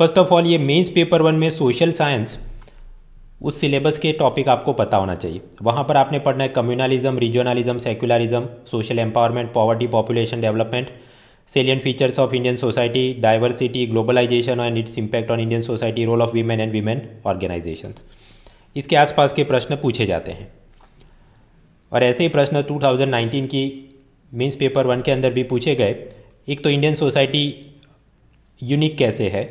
First of all ये mains paper one में social science उस सिलेबस के टॉपिक आपको पता होना चाहिए वहाँ पर आपने पढ़ना है communalism regionalism secularism social empowerment poverty population development salient features of Indian society diversity globalisation and its impact on Indian society role of women and women organisation इसके आसपास के प्रश्न पूछे जाते हैं और ऐसे ही प्रश्न 2019 की मीन्स पेपर वन के अंदर भी पूछे गए एक तो इंडियन सोसाइटी यूनिक कैसे है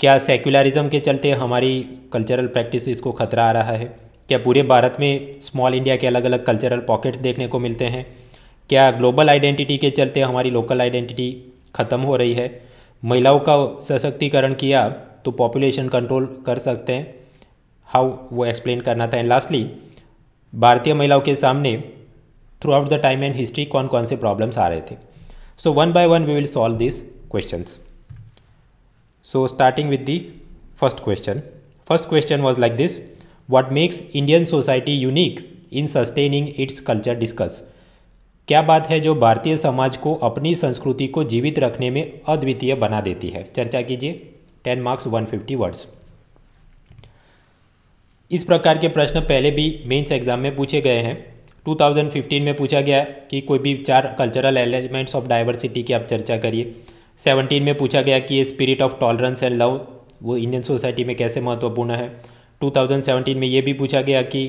क्या सेक्युलरिज्म के चलते हमारी कल्चरल प्रैक्टिस इसको खतरा आ रहा है क्या पूरे भारत में स्मॉल इंडिया के अलग अलग कल्चरल पॉकेट्स देखने को मिलते हैं क्या ग्लोबल आइडेंटिटी के चलते हमारी लोकल आइडेंटिटी ख़त्म हो रही है महिलाओं का सशक्तिकरण किया तो पॉपुलेशन कंट्रोल कर सकते हैं हाउ वो एक्सप्लेन करना था एंड लास्टली भारतीय महिलाओं के सामने throughout the time and history कौन कौन से प्रॉब्लम्स आ रहे थे so one by one we will solve this questions So starting with the first question. First question was like this. What makes Indian society unique in sustaining its culture discuss? क्या बात है जो भारतीय समाज को अपनी संस्कृति को जीवित रखने में अद्वितीय बना देती है चर्चा कीजिए ten marks one fifty words इस प्रकार के प्रश्न पहले भी मेंस एग्जाम में पूछे गए हैं 2015 में पूछा गया कि कोई भी चार कल्चरल एलिमेंट्स ऑफ डाइवर्सिटी की आप चर्चा करिए सेवनटीन में पूछा गया कि ये spirit of tolerance and love वो इंडियन सोसाइटी में कैसे महत्वपूर्ण है 2017 में ये भी पूछा गया कि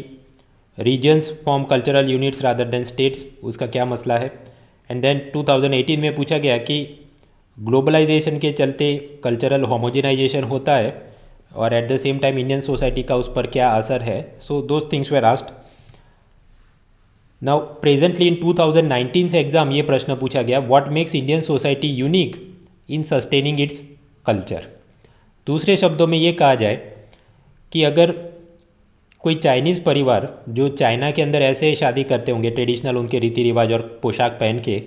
regions form cultural units rather than states उसका क्या मसला है एंड देन 2018 में पूछा गया कि ग्लोबलाइजेशन के चलते कल्चरल होमोजिनाइजेशन होता है और at the same time Indian society का उस पर क्या असर है so those things were asked now presently in 2019 से एग्ज़ाम ये प्रश्न पूछा गया what makes Indian society unique in sustaining its culture दूसरे शब्दों में ये कहा जाए कि अगर कोई चाइनीज़ परिवार जो चाइना के अंदर ऐसे शादी करते होंगे ट्रेडिशनल उनके रीति रिवाज और पोशाक पहन के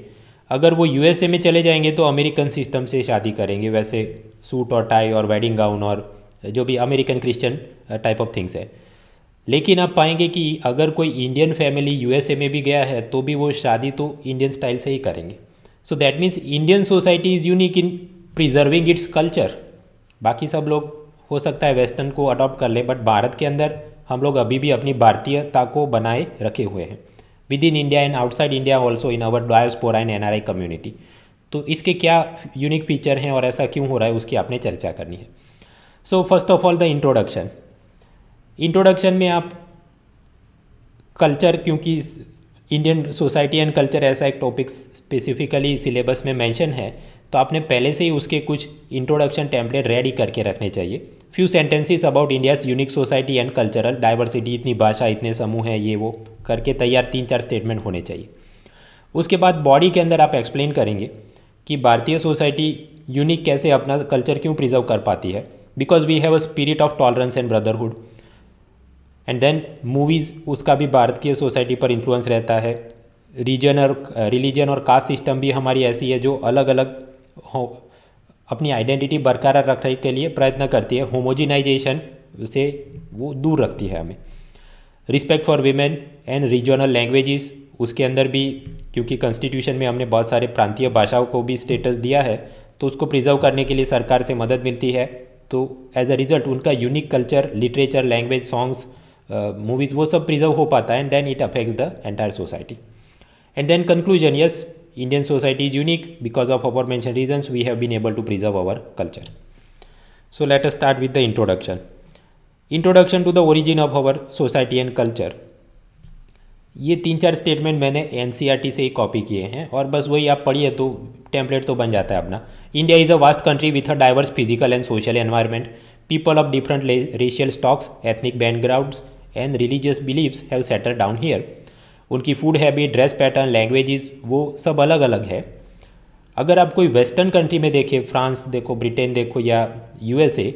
अगर वो यूएसए में चले जाएंगे तो अमेरिकन सिस्टम से शादी करेंगे वैसे सूट और टाई और वेडिंग गाउन और जो भी American Christian type of things है लेकिन आप पाएंगे कि अगर कोई इंडियन फैमिली यूएसए में भी गया है तो भी वो शादी तो इंडियन स्टाइल से ही करेंगे so that means Indian society is unique in preserving its culture बाकी सब लोग हो सकता है वेस्टर्न को अडॉप्ट कर ले बट भारत के अंदर हम लोग अभी भी अपनी भारतीयता को बनाए रखे हुए हैं within India and outside India also in our diaspora and I community तो इसके क्या यूनिक फीचर हैं और ऐसा क्यों हो रहा है उसकी आपने चर्चा करनी है so first of all the introduction introduction में आप कल्चर क्योंकि इंडियन सोसाइटी एंड कल्चर ऐसा एक टॉपिक स्पेसिफिकली सिलेबस में मेंशन है तो आपने पहले से ही उसके कुछ इंट्रोडक्शन टेम्पलेट रेडी करके रखने चाहिए few sentences about India's unique society and cultural diversity इतनी भाषा इतने समूह हैं ये वो करके तैयार तीन चार स्टेटमेंट होने चाहिए उसके बाद बॉडी के अंदर आप एक्सप्लेन करेंगे कि भारतीय सोसाइटी यूनिक कैसे अपना कल्चर क्यों प्रिजर्व कर पाती है because we have a spirit of tolerance and brotherhood and then movies उसका भी भारतीय सोसाइटी पर इन्फ्लुएंस रहता है रीजन और रिलीजन और कास्ट सिस्टम भी हमारी ऐसी है जो अलग अलग हो अपनी आइडेंटिटी बरकरार रखने के लिए प्रयत्न करती है होमोजिनाइजेशन से वो दूर रखती है हमें respect for women and regional languages उसके अंदर भी क्योंकि कॉन्स्टिट्यूशन में हमने बहुत सारे प्रांतीय भाषाओं को भी स्टेटस दिया है तो उसको प्रिजर्व करने के लिए सरकार से मदद मिलती है तो एज अ रिज़ल्ट उनका unique culture literature language songs movies वो सब प्रिजर्व हो पाता है and then it affects the entire society and then conclusion yes Indian society is unique because of our mentioned reasons we have been able to preserve our culture so let us start with the introduction introduction to the origin of our society and culture ये तीन चार statement मैंने N e से ही copy किए हैं और बस वही आप पढ़िए तो टेम्पलेट तो बन जाता है अपना India is a vast country with a diverse physical and social environment people of different racial stocks ethnic backgrounds and religious beliefs have settle down here उनकी food habit dress pattern languages वो सब अलग अलग है अगर आप कोई western country में देखें फ्रांस देखो ब्रिटेन देखो या यूएसए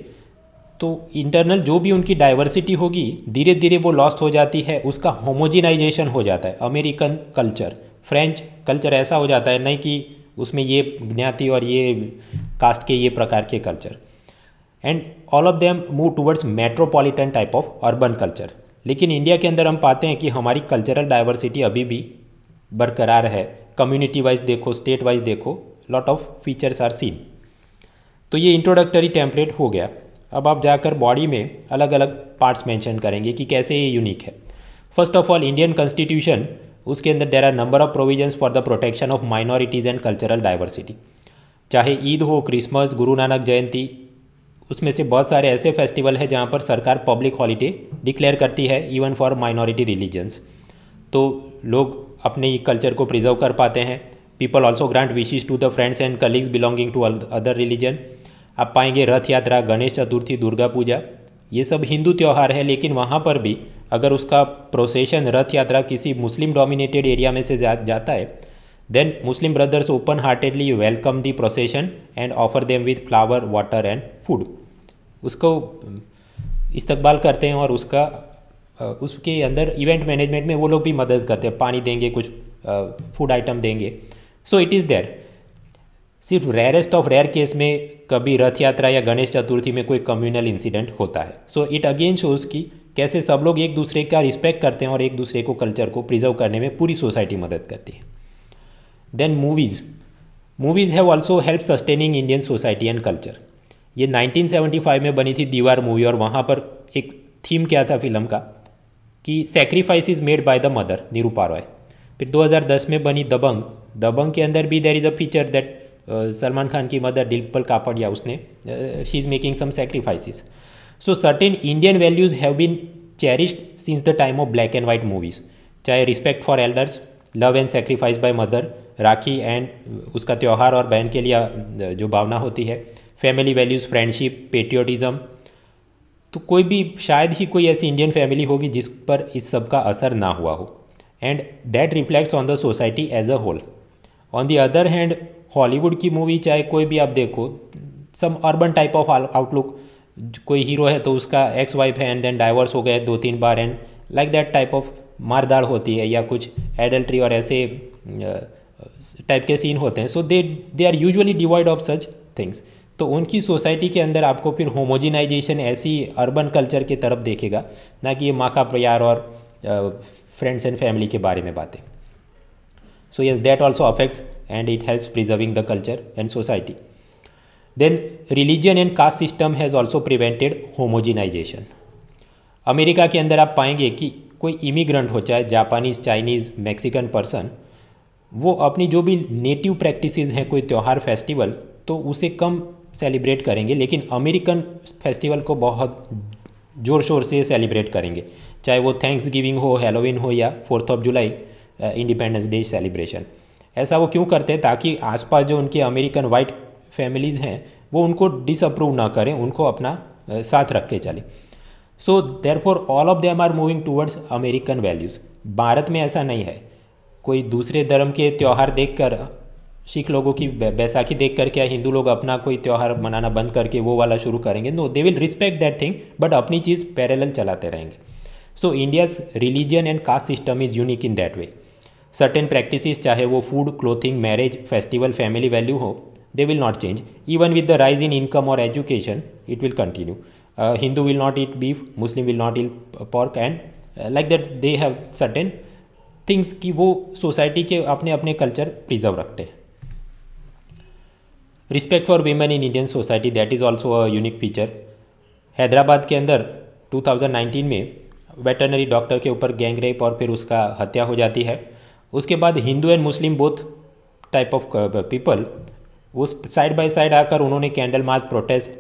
तो इंटरनल जो भी उनकी डाइवर्सिटी होगी धीरे धीरे वो लॉस्ट हो जाती है उसका होमोजिनाइजेशन हो जाता है अमेरिकन कल्चर फ्रेंच कल्चर ऐसा हो जाता है नहीं कि उसमें ये ज्ञाति और ये कास्ट के ये प्रकार के culture and all of them move towards metropolitan type of urban culture लेकिन इंडिया के अंदर हम पाते हैं कि हमारी कल्चरल डाइवर्सिटी अभी भी बरकरार है कम्युनिटी वाइज देखो स्टेट वाइज देखो lot of features are seen तो ये इंट्रोडक्टरी टेम्पलेट हो गया अब आप जाकर बॉडी में अलग अलग पार्ट्स मेंशन करेंगे कि कैसे ये यूनिक है first of all Indian constitution उसके अंदर there are number of provisions for the protection of minorities and cultural diversity चाहे ईद हो क्रिसमस गुरु नानक जयंती उसमें से बहुत सारे ऐसे फेस्टिवल हैं जहाँ पर सरकार पब्लिक हॉलीडे डिक्लेयर करती है इवन फॉर माइनॉरिटी रिलीजन्स तो लोग अपने कल्चर को प्रिजर्व कर पाते हैं people also grant wishes to the friends and colleagues belonging to other religion आप पाएंगे रथ यात्रा गणेश चतुर्थी दुर्गा पूजा ये सब हिंदू त्यौहार है लेकिन वहाँ पर भी अगर उसका प्रोसेशन रथ यात्रा किसी मुस्लिम डोमिनेटेड एरिया में से जा, जाता है Then Muslim brothers open-heartedly welcome the procession and offer them with flower, water and food. usko istiqbal karte hain aur uska uske andar event management mein wo log bhi madad karte hain pani denge kuch food item denge so it is there सिर्फ rarest of rare case में कभी रथ यात्रा या गणेश चतुर्थी में कोई communal incident होता है सो इट अगेन शोज़ कि कैसे सब लोग एक दूसरे का रिस्पेक्ट करते हैं और एक दूसरे को कल्चर को प्रिजर्व करने में पूरी सोसाइटी मदद करती है then movies movies have also help sustaining Indian society and culture ये 1975 में बनी थी दीवार मूवी और वहाँ पर एक थीम क्या था फिल्म का कि sacrifice is made by the mother Nirupa Roy फिर 2010 में बनी दबंग दबंग के अंदर भी there is a feature that Salman Khan की मदर डिम्पल कापड़िया उसने she is making some sacrifices so certain Indian values have been cherished since the time of black and white movies चाहे respect for elders love and sacrifice by mother Rakhi and उसका त्यौहार और बहन के लिए जो भावना होती है फैमिली वैल्यूज़ फ्रेंडशिप पेट्रियोटिज़म तो कोई भी शायद ही कोई ऐसी इंडियन फैमिली होगी जिस पर इस सब का असर ना हुआ हो and that reflects on the society as a whole on the other hand Hollywood की मूवी चाहे कोई भी आप देखो some urban type of outlook कोई हीरो है तो उसका एक्स वाइफ है एंड देन डाइवर्स हो गए दो तीन बार and like that type of मारदार होती है या कुछ एडल्ट्री और ऐसे टाइप के सीन होते हैं so they they are usually divide of such things तो उनकी सोसाइटी के अंदर आपको फिर होमोजिनाइजेशन ऐसी अर्बन कल्चर की तरफ देखेगा ना कि ये माँ का प्यार और फ्रेंड्स एंड फैमिली के बारे में बातें so yes that also affects and it helps preserving the culture and society then religion and caste system has also prevented homogenisation America के अंदर आप पाएंगे कि कोई इमिग्रेंट हो चाहे जापानीज़ चाइनीज़ मैक्सिकन पर्सन वो अपनी जो भी नेटिव प्रैक्टिस हैं कोई त्यौहार फेस्टिवल तो उसे कम सेलिब्रेट करेंगे लेकिन अमेरिकन फेस्टिवल को बहुत ज़ोर शोर से सेलिब्रेट करेंगे चाहे वो थैंक्स गिविंग हो हेलोविन हो या fourth of July Independence Day celebration ऐसा वो क्यों करते हैं ताकि आसपास जो उनके अमेरिकन वाइट फैमिलीज़ हैं वो उनको डिसअप्रूव ना करें उनको अपना साथ रख के चले so there for all of them are moving towards American values Bharat में ऐसा नहीं है कोई दूसरे धर्म के त्यौहार देखकर सिख लोगों की बैसाखी देख कर क्या हिंदू लोग अपना कोई त्यौहार मनाना बंद करके वो वाला शुरू करेंगे no they will respect that thing but अपनी चीज़ पैरेलल चलाते रहेंगे so India's religion and caste system is unique in that way certain practice चाहे वो food clothing marriage festival family value हो they will not change even with the rise in income और education it will continue Hindu will not eat beef Muslim will not eat pork and like that they have certain things कि वो society के अपने अपने culture preserve रखते हैं respect for women in Indian society that is also a unique feature Hyderabad के अंदर 2019 में वेटरनरी डॉक्टर के ऊपर गैंग रेप और फिर उसका हत्या हो जाती है उसके बाद Hindu and Muslim both type of people उस साइड बाय साइड आकर उन्होंने कैंडल मार्च प्रोटेस्ट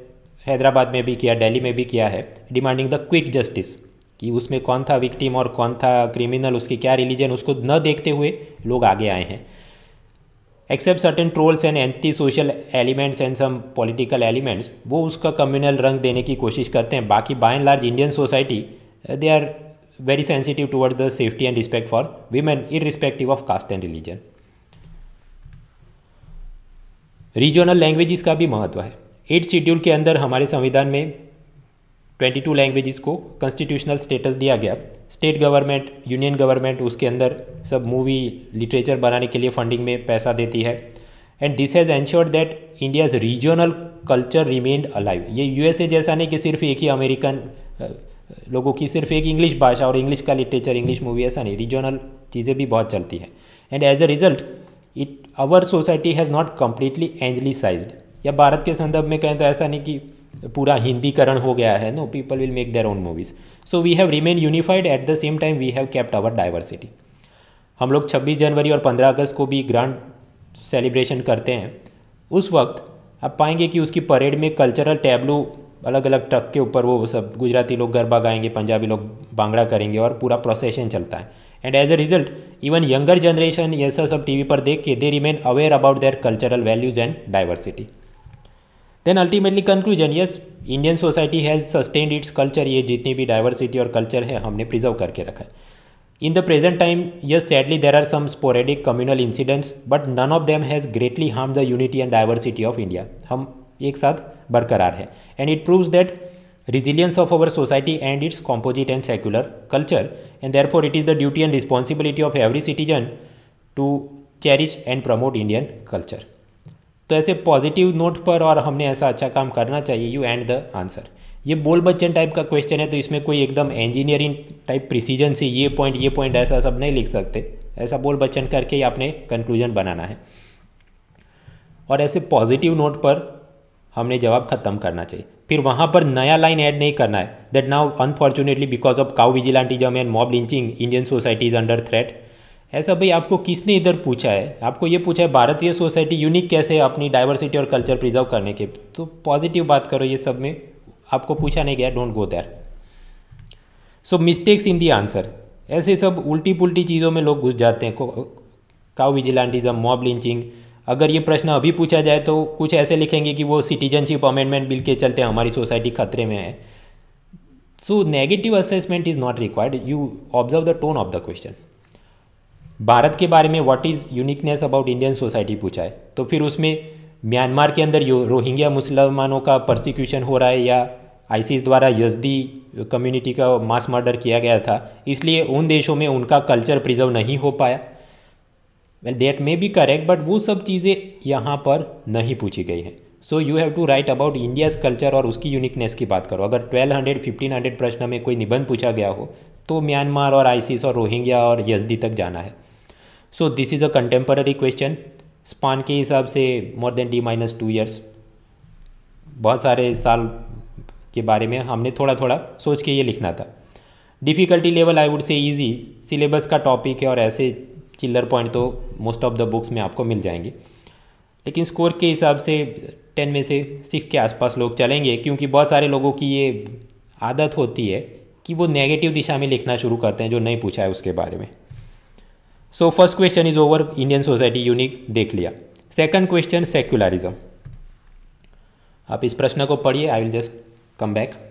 हैदराबाद में भी किया दिल्ली में भी किया है डिमांडिंग द क्विक जस्टिस कि उसमें कौन था विक्टिम और कौन था क्रिमिनल उसकी क्या रिलीजन उसको न देखते हुए लोग आगे आए हैं except certain trolls and anti social elements and some political elements वो उसका कम्युनल रंग देने की कोशिश करते हैं बाकी by and large Indian society they are very sensitive towards the safety and respect for women in respective of caste and religion regional language का भी महत्व है एट शेड्यूल के अंदर हमारे संविधान में ट्वेंटी टू लैंग्वेजेस को कॉन्स्टिट्यूशनल स्टेटस दिया गया स्टेट गवर्नमेंट यूनियन गवर्नमेंट उसके अंदर सब मूवी लिटरेचर बनाने के लिए फंडिंग में पैसा देती है and this has ensured that India's regional culture remain alive ये यूएसए जैसा नहीं कि सिर्फ एक ही अमेरिकन लोगों की सिर्फ एक इंग्लिश भाषा और इंग्लिश का लिटरेचर इंग्लिश मूवी ऐसा नहीं रीजनल चीज़ें भी बहुत चलती हैं and as a result it our society has not completely anglicised या भारत के संदर्भ में कहें तो ऐसा नहीं कि पूरा हिंदीकरण हो गया है no people will make their own movies so we have remain unified at the same time we have kept our diversity हम लोग 26 जनवरी और 15 अगस्त को भी ग्रांड सेलिब्रेशन करते हैं उस वक्त आप पाएंगे कि उसकी परेड में कल्चरल टैबलू अलग अलग ट्रक के ऊपर वो सब गुजराती लोग गरबा गाएंगे पंजाबी लोग भांगड़ा करेंगे और पूरा प्रोसेशन चलता है and as a result even younger generation ये सब टीवी पर देख के they remain aware about their cultural values and diversity Then ultimately conclusion yes Indian society has sustained its culture. ये जितनी भी diversity or culture है हमने प्रिजर्व करके रखा In the present time, yes, sadly there are some sporadic communal incidents, but none of them has greatly harmed the unity and diversity of India. हम एक साथ बरकरार है and it proves that resilience of our society and its composite and secular culture and therefore it is the duty and responsibility of every citizen to cherish and promote Indian culture. तो ऐसे positive note पर और हमने ऐसा अच्छा काम करना चाहिए यू एंड द आंसर ये बोल बच्चन टाइप का क्वेश्चन है तो इसमें कोई एकदम इंजीनियरिंग टाइप प्रिसीजन से ये पॉइंट ये पॉइंट ऐसा सब नहीं लिख सकते ऐसा बोल बच्चन करके ही आपने कंक्लूजन बनाना है और ऐसे पॉजिटिव नोट पर हमने जवाब खत्म करना चाहिए फिर वहाँ पर नया लाइन ऐड नहीं करना है that now unfortunately because of cow vigilantism and mob lynching Indian society is under threat ऐसा भाई आपको किसने इधर पूछा है आपको ये पूछा है भारतीय सोसाइटी यूनिक कैसे है अपनी डाइवर्सिटी और कल्चर प्रिजर्व करने के तो पॉजिटिव बात करो ये सब में आपको पूछा नहीं गया don't go there so mistakes in the answer ऐसे सब उल्टी पुल्टी चीज़ों में लोग घुस जाते हैं काउ विजिलांटिज्म मॉब लिंचिंग अगर ये प्रश्न अभी पूछा जाए तो कुछ ऐसे लिखेंगे कि वो सिटीजनशिप अमेंडमेंट बिल के चलते हमारी सोसाइटी खतरे में है so negative assessment is not required you observe the tone of the question Bharat के बारे में what is uniqueness about Indian society पूछा है तो फिर उसमें म्यांमार के अंदर रोहिंग्या मुसलमानों का प्रोसिक्यूशन हो रहा है या आईसीस द्वारा यजदी कम्युनिटी का मास मर्डर किया गया था इसलिए उन देशों में उनका कल्चर प्रिजर्व नहीं हो पाया well that may be correct but वो सब चीज़ें यहाँ पर नहीं पूछी गई हैं so you have to write about India's culture और उसकी यूनिकनेस की बात करो अगर 1200 1500 प्रश्न में कोई निबंध पूछा गया हो तो म्यांमार और आईसीस और रोहिंग्या और यजदी तक जाना है so this is a contemporary question span के हिसाब से more than D minus two years बहुत सारे साल के बारे में हमने थोड़ा थोड़ा सोच के ये लिखना था difficulty level I would say easy syllabus का टॉपिक है और ऐसे चिल्लर पॉइंट तो मोस्ट ऑफ द बुक्स में आपको मिल जाएंगे लेकिन स्कोर के हिसाब से टेन में से सिक्स के आसपास लोग चलेंगे क्योंकि बहुत सारे लोगों की ये आदत होती है कि वो नेगेटिव दिशा में लिखना शुरू करते हैं जो नहीं पूछा है उसके बारे में so first question is over Indian society unique देख लिया सेकंड क्वेश्चन सेक्युलरिज्म आप इस प्रश्न को पढ़िए I will just come back